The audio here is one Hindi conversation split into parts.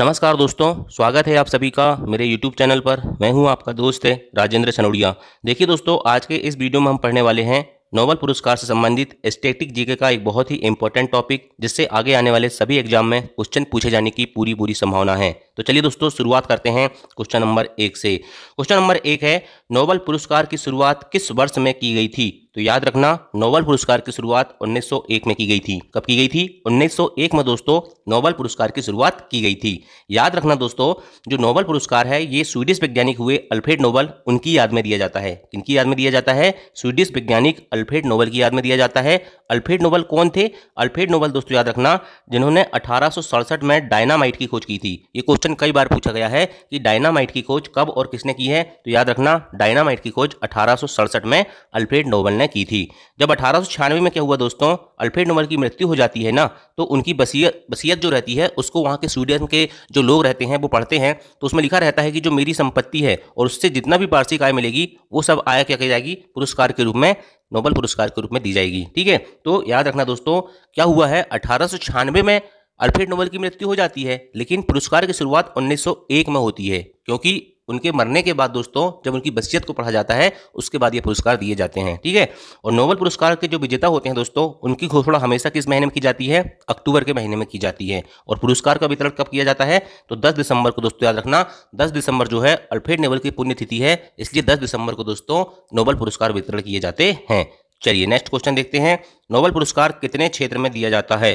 नमस्कार दोस्तों स्वागत है आप सभी का मेरे YouTube चैनल पर मैं हूं आपका दोस्त है राजेंद्र सनोड़िया देखिए दोस्तों आज के इस वीडियो में हम पढ़ने वाले हैं नोबल पुरस्कार से संबंधित स्टेटिक जीके का एक बहुत ही इंपॉर्टेंट टॉपिक जिससे आगे आने वाले सभी एग्जाम में क्वेश्चन पूछे जाने की पूरी पूरी संभावना है तो चलिए दोस्तों शुरुआत करते हैं क्वेश्चन नंबर एक से क्वेश्चन नंबर एक है नोबल पुरस्कार की शुरुआत किस वर्ष में की गई थी तो याद रखना नोबल पुरस्कार की शुरुआत 1901 में की गई थी कब की गई थी 1901 में दोस्तों नोबल पुरस्कार की शुरुआत की गई थी याद रखना दोस्तों जो नोबल पुरस्कार है ये स्वीडिश वैज्ञानिक हुए अल्फ्रेड नोबल उनकी याद में दिया जाता है किनकी याद में दिया जाता है स्वीडिश वैज्ञानिक अल्फ्रेड नोबल की याद में दिया जाता है अल्फ्रेड नोबल कौन थे अल्फ्रेड नोबल दोस्तों याद रखना जिन्होंने अठारह में डायनामाइट की खोज की थी ये क्वेश्चन कई बार पूछा गया है कि डायनामाइट की खोज कब और किसने की है तो याद रखना डायनामाइट की खोज अठारह में अल्फ्रेड नोबल ने की थी जब अठारह में क्या हुआ दोस्तों अल्फ्रेड नोबल की मृत्यु हो जाती है ना तो उनकी बसीयत बसीयत जो रहती है उसको वहाँ के स्वीडन के जो लोग रहते हैं वो पढ़ते हैं तो उसमें लिखा रहता है कि जो मेरी संपत्ति है और उससे जितना भी वार्षिक आय मिलेगी वो सब आय क्या की जाएगी पुरस्कार के रूप में नोबल पुरस्कार के रूप में दी जाएगी ठीक है तो याद रखना दोस्तों क्या हुआ है अठारह में अल्फ्रेड नोबल की मृत्यु हो जाती है लेकिन पुरस्कार की शुरुआत 1901 में होती है क्योंकि उनके मरने के बाद दोस्तों जब उनकी बसियत को पढ़ा जाता है उसके बाद ये पुरस्कार दिए जाते हैं ठीक है और नोबल पुरस्कार के जो विजेता होते हैं दोस्तों उनकी घोषणा हमेशा किस महीने में की जाती है अक्टूबर के महीने में की जाती है और पुरस्कार का वितरण कब किया जाता है तो दस दिसंबर को दोस्तों याद रखना दस दिसंबर जो है अल्फ्रेड नोबल की पुण्यतिथि है इसलिए दस दिसंबर को दोस्तों नोबल पुरस्कार वितरण किए जाते हैं चलिए नेक्स्ट क्वेश्चन देखते हैं नोबल पुरस्कार कितने क्षेत्र में दिया जाता है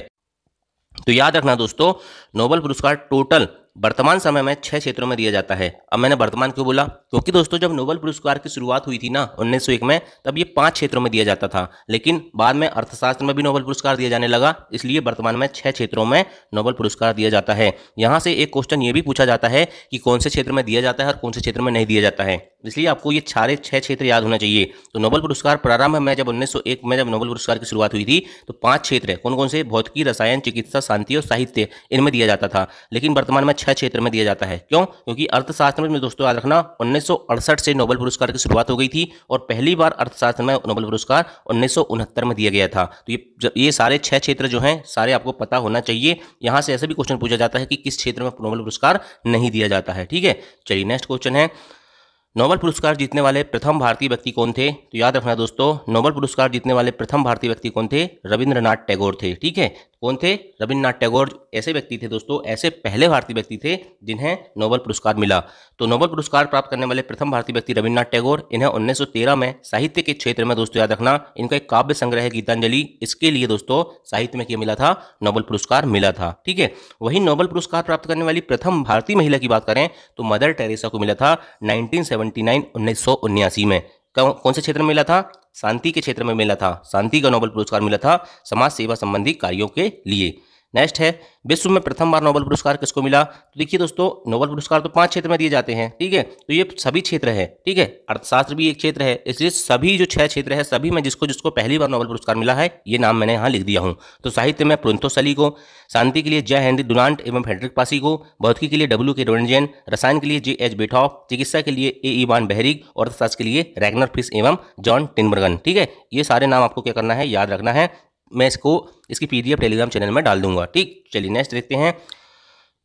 तो याद रखना दोस्तों नोबल पुरस्कार टोटल वर्तमान समय में छह क्षेत्रों में दिया जाता है अब मैंने वर्तमान क्यों बोला क्योंकि दोस्तों जब नोबल पुरस्कार की शुरुआत हुई थी ना 1901 में तब ये पांच क्षेत्रों में दिया जाता था लेकिन बाद में अर्थशास्त्र में भी नोबल पुरस्कार दिया जाने लगा इसलिए वर्तमान में छह क्षेत्रों में नोबल पुरस्कार दिया जाता है यहां से एक क्वेश्चन ये भी पूछा जाता है कि कौन से क्षेत्र में दिया जाता है और कौन से क्षेत्र में नहीं दिया जाता है इसलिए आपको ये सारे छह क्षेत्र याद होना चाहिए तो नोबल पुरस्कार प्रारंभ में जब उन्नीस में जब नोबल पुरस्कार की शुरुआत हुई थी तो पांच क्षेत्र कौन कौन से भौतिकी रसायन चिकित्सा शांति और साहित्य इनमें दिया जाता था लेकिन वर्तमान में छह क्षेत्र में दिया जाता है क्यों क्योंकि अर्थशास्त्र में दोस्तों याद रखना उन्नीस से नोबल पुरस्कार की शुरुआत हो गई थी और पहली बार अर्थशास्त्र में नोबल पुरस्कार उन्नीस में दिया गया था तो ये ये सारे छह क्षेत्र जो हैं सारे आपको पता होना चाहिए यहां से ऐसे भी क्वेश्चन पूछा जाता है कि किस क्षेत्र में नोबल पुरस्कार नहीं दिया जाता है ठीक है चलिए नेक्स्ट क्वेश्चन है नोबल पुरस्कार जीतने वाले प्रथम भारतीय व्यक्ति कौन थे तो याद रखना दोस्तों नोबल पुरस्कार जीतने वाले प्रथम भारतीय व्यक्ति कौन थे रविंद्रनाथ टैगोर थे ठीक है कौन थे रविन्द्रनाथ टैगोर ऐसे व्यक्ति थे दोस्तों ऐसे पहले भारतीय व्यक्ति थे जिन्हें नोबल पुरस्कार मिला तो नोबल पुरस्कार प्राप्त करने वाले प्रथम भारतीय व्यक्ति रविन्द्रनाथ टैगोर इन्हें 1913 में साहित्य के क्षेत्र में दोस्तों याद रखना इनका एक काव्य संग्रह है गीतांजलि इसके लिए दोस्तों साहित्य में क्या मिला था नोबल पुरस्कार मिला था ठीक है वही नोबल पुरस्कार प्राप्त करने वाली प्रथम भारतीय महिला की बात करें तो मदर टेरेसा को मिला था नाइनटीन सेवेंटी नाइन उन्नीस सौ उन्यासी में कौन से क्षेत्र में मिला था शांति के क्षेत्र में मिला था शांति का नोबल पुरस्कार मिला था समाज सेवा संबंधी कार्यों के लिए नेक्स्ट है विश्व में प्रथम बार नोबल पुरस्कार किसको मिला तो देखिए दोस्तों नोबल पुरस्कार तो पांच क्षेत्र में दिए जाते हैं ठीक है तो ये सभी क्षेत्र है ठीक है अर्थशास्त्र भी एक क्षेत्र है इसलिए सभी जो छह क्षेत्र है सभी में जिसको जिसको पहली बार नोबल पुरस्कार मिला है ये नाम मैंने यहाँ लिख दिया हूँ तो साहित्य में प्रोन्थो सली को शांति के लिए जय हेनरी डोनाल्ड एवं हेड्रिक पासी को भौतिकी के लिए डब्ल्यू के रोनजेन रसायन के लिए जे एच बेठॉफ चिकित्सा के लिए ए ईवान बहरिक और अर्थशास्त्र के लिए रैगनर फिस एवं जॉन टिनबर्गन ठीक है ये सारे नाम आपको क्या करना है याद रखना है मैं इसको इसकी पीडीएफ टेलीग्राम चैनल में डाल दूंगा ठीक चलिए नेक्स्ट देखते हैं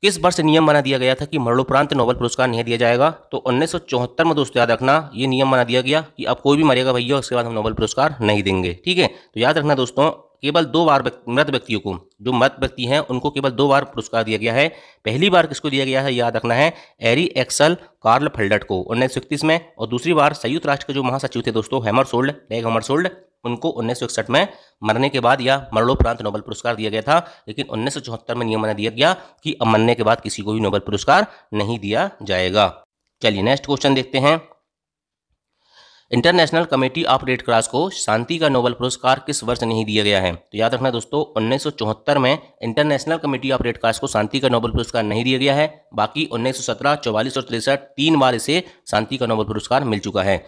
किस वर्ष नियम बना दिया गया था कि मरणोपरांत नोबल पुरस्कार नहीं दिया जाएगा तो उन्नीस में दोस्तों याद रखना ये नियम बना दिया गया कि अब कोई भी मरेगा भैया उसके बाद हम नोबल पुरस्कार नहीं देंगे ठीक है तो याद रखना दोस्तों केवल दो बार मृत व्यक्तियों को जो मृत व्यक्ति हैं उनको केवल दो बार पुरस्कार दिया गया है पहली बार किसको दिया गया है याद रखना है एरी एक्सल कार्ल फल्डट को उन्नीस में और दूसरी बार संयुक्त राष्ट्र के जो महासचिव थे दोस्तों हैमरसोल्ड लेग सोल्ड उनको उन्नीस में मरने के बाद या मरणोपरांत नोबल पुरस्कार दिया गया था लेकिन उन्नीस में नियम बना दिया गया कि अब मरने के बाद किसी को भी नोबल पुरस्कार नहीं दिया जाएगा चलिए नेक्स्ट क्वेश्चन देखते हैं International Committee of Red Cross को शांति का नोबल पुरस्कार किस वर्ष नहीं दिया गया है तो याद रखना दोस्तों उन्नीस में International Committee of Red Cross को शांति का नोबल पुरस्कार नहीं दिया गया है बाकी 1917, 44 और तिरसठ तीन बार इसे शांति का नोबल पुरस्कार मिल चुका है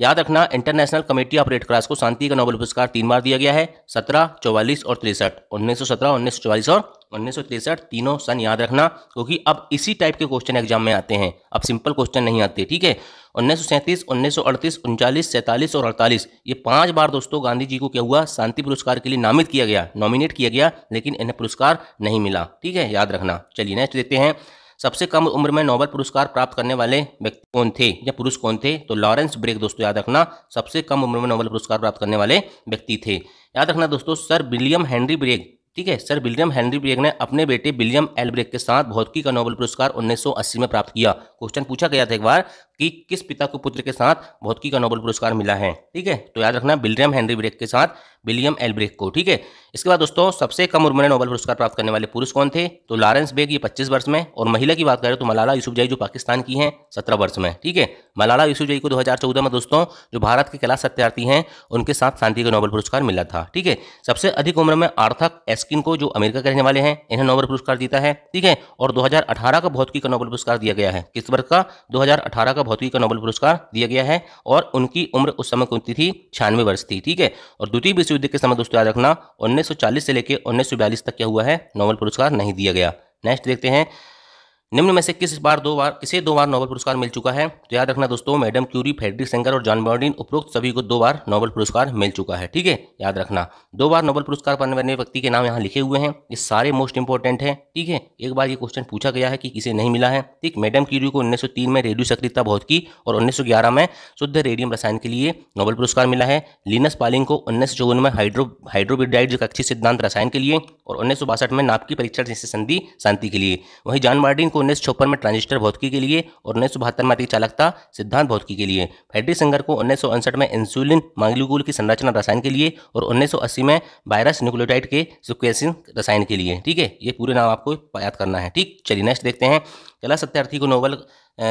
याद रखना International Committee of Red Cross को शांति का नोबेल पुरस्कार तीन बार दिया गया है सत्रह चौवालीस और तिरसठ उन्नीस सौ सत्रह उन्नीस सौ चौवालीस और उन्नीस सौ तिरसठ तीनों सन याद रखना क्योंकि अब इसी टाइप के क्वेश्चन एग्जाम में आते हैं अब सिंपल क्वेश्चन नहीं आते ठीक है उन्नीस सौ सैंतीस उन्नीस सौ अड़तीस उनचालीस सैंतालीस और अड़तालीस ये पांच बार दोस्तों गांधी जी को क्या हुआ शांति पुरस्कार के लिए नामित किया गया नॉमिनेट किया गया लेकिन इन्हें पुरस्कार नहीं मिला ठीक है याद रखना चलिए नेक्स्ट देते हैं सबसे कम उम्र में नोबल पुरस्कार प्राप्त करने वाले व्यक्ति कौन थे या पुरुष कौन थे तो लॉरेंस ब्रेक दोस्तों याद रखना सबसे कम उम्र में नोबल पुरस्कार प्राप्त करने वाले व्यक्ति थे याद रखना दोस्तों सर विलियम हेनरी ब्रेक ठीक है सर विलियम हेनरी ब्रेक ने अपने बेटे विलियम एल ब्रेक के साथ भौतिकी का नोबल पुरस्कार 1980 में प्राप्त किया क्वेश्चन पूछा गया था एक बार कि किस पिता को पुत्र के साथ भौतिकी का नोबल पुरस्कार मिला है ठीक है तो याद रखना विलियम हेनरी ब्रेक के साथ विलियम एल ब्रेक को ठीक है इसके बाद दोस्तों सबसे कम उम्र में नोबल पुरस्कार प्राप्त करने वाले पुरुष कौन थे तो लॉरेंस बेग ये पच्चीस वर्ष में और महिला की बात करें तो मलाला यूसुफजाई जो पाकिस्तान की है सत्रह वर्ष में ठीक है मलाला यूसुफजाई को दो में दोस्तों जो भारत के कला सत्यार्थी हैं उनके साथ शांति का नोबल पुरस्कार मिला था ठीक है सबसे अधिक उम्र में आर्थक एस्किन को जो अमेरिका के रहने वाले हैं इन्हें नोबल पुरस्कार जीता है ठीक है और दो का भौतिकी का नोबल पुरस्कार दिया गया है किस वर्ग का दो का भौतिकी का नोबल पुरस्कार दिया गया है और उनकी उम्र उस समय की थी छियानवे वर्ष थी ठीक है और द्वितीय विश्व युद्ध के समय दोस्तों याद रखना उन्नीस से लेकर उन्नीस तक क्या हुआ है नोबल पुरस्कार नहीं दिया गया नेक्स्ट देखते हैं निम्न में से किस बार दो बार किसे दो बार नोबेल पुरस्कार मिल चुका है तो याद रखना दोस्तों मैडम क्यूरी फेडरिक सेंगर और जॉन बॉर्डिन उपरोक्त सभी को दो बार नोबेल पुरस्कार मिल चुका है ठीक है याद रखना दो बार नोबेल पुरस्कार पाने वाले व्यक्ति के नाम यहाँ लिखे हुए हैं ये सारे मोस्ट इंपॉर्टेंट हैं ठीक है एक बार ये क्वेश्चन पूछा गया है कि किसे नहीं मिला है ठीक मैडम क्यूरी को उन्नीस में रेडियो सक्रियता बहुत की और उन्नीस में शुद्ध रेडियम रसायन के लिए नोबेल पुरस्कार मिला है लीनस पालिंग को उन्नीस में हाइड्रो हाइड्रोबिडाइड कक्षी सिद्धांत रसायन के लिए और उन्नीस में नाप की परीक्षा जैसे संधि शांति के लिए वहीं जॉन बॉर्डिन को उन्नीस छप्पन में ट्रांजिस्टर भौतिकी के लिए और उन्नीस सौ बहत्तर में आती चालकता सिद्धांत भौतिकी के लिए फैटी सिंगर को उन्नीस में इंसुलिन मांगलिकूल की संरचना रसायन के लिए और उन्नीस में वायरस न्यूक्लियोटाइड के सिक्वेसिन रसायन के लिए ठीक है ये पूरे नाम आपको याद करना है ठीक चलिए नेक्स्ट देखते हैं कला सत्यार्थी को नोबल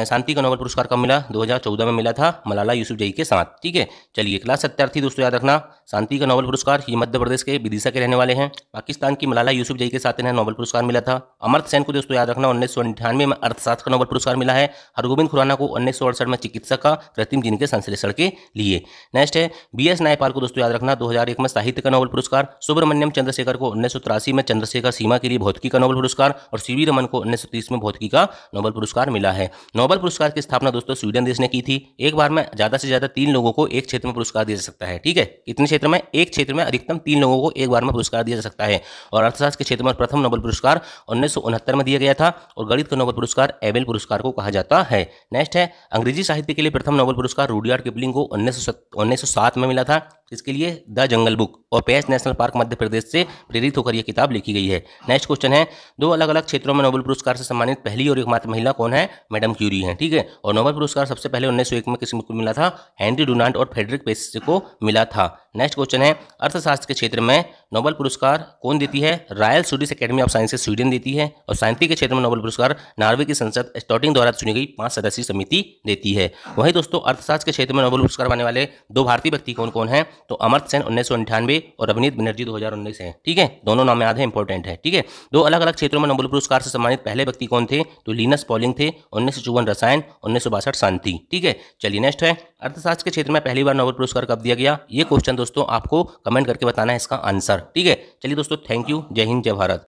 शांति का नोबल पुरस्कार कब मिला 2014 में मिला था मलाला यूसुफ जई के साथ ठीक है चलिए क्लास सत्यार्थी दोस्तों याद रखना शांति का नोबल पुरस्कार ये मध्य प्रदेश के विदिशा के रहने वाले हैं पाकिस्तान की मलाला यूसुफ जई के साथ इन्हें नोबल पुरस्कार मिला था अमर्थ सेन को दोस्तों याद रखना उन्नीस सौ अंठानवे में अर्थशास्त्र का नोबल पुरस्कार मिला है हरगोविंद खुराना को उन्नीस सौ अड़सठ में चिकित्सा का कृत्रिम जीन के संश्लेषण के लिए नेक्स्ट है बी एस नायपाल को दोस्तों याद रखना दो में साहित्य का नोबल पुरस्कार सुब्रमण्यम चंद्रशेखर को उन्नीस में चंद्रशेखर सीमा के लिए भौतिकी का नोबल पुरस्कार और सी रमन को उन्नीस में भौतिकी का नोबल पुरस्कार मिला है नोबल पुरस्कार की स्थापना दोस्तों स्वीडन देश ने की थी एक बार में ज्यादा से ज्यादा तीन लोगों को एक क्षेत्र में पुरस्कार दिया जा सकता है ठीक है कितने क्षेत्र में एक क्षेत्र में अधिकतम तीन लोगों को एक बार में पुरस्कार दिया जा सकता है और अर्थशास्त्र के क्षेत्र में प्रथम नोबल पुरस्कार उन्नीस में दिया गया था और गणित का नोबल पुरस्कार एबेल पुरस्कार को कहा जाता है नेक्स्ट है अंग्रेजी साहित्य के लिए प्रथम नोबल पुरस्कार रूडियार किपलिंग को उन्नीस में मिला था इसके लिए द जंगल बुक और पेस नेशनल पार्क मध्य प्रदेश से प्रेरित होकर यह किताब लिखी गई है नेक्स्ट क्वेश्चन है दो अलग अलग क्षेत्रों में नोबल पुरस्कार से सम्मानित पहली और एकमात्र महिला कौन है मैडम क्यूरी है ठीक है और नोबल पुरस्कार सबसे पहले उन्नीस में किसी को मिला था हेनरी डोनाल्ड और फेडरिक पेस को मिला था नेक्स्ट क्वेश्चन है अर्थशास्त्र के क्षेत्र में नोबल पुरस्कार कौन देती है Royal Swedish Academy of Science Sweden देती है और साइंटिफिक के क्षेत्र में नोबल पुरस्कार नार्वे की संसद स्टॉटिंग द्वारा चुनी गई पांच सदस्यीय समिति देती है वहीं दोस्तों अर्थशास्त्र के क्षेत्र में नोबल पुरस्कार पाने वाले दो भारतीय व्यक्ति कौन कौन है तो अमर्थ सेन उन्नीस और अभिनीत बनर्जी दो हैं ठीक है दोनों नाम याद है इंपॉर्टेंट है ठीक है दो अलग अलग क्षेत्रों में नोबल पुरस्कार से सम्मानित पहले व्यक्ति कौन थे तो लीनस पॉलिंग थे उन्नीस रसायन उन्नीस शांति ठीक है चलिए नेक्स्ट है अर्थशास्त्र के क्षेत्र में पहली बार नोबल पुरस्कार कब दिया गया ये क्वेश्चन दोस्तों आपको कमेंट करके बताना है इसका आंसर सर ठीक है चलिए दोस्तों थैंक यू जय हिंद जय भारत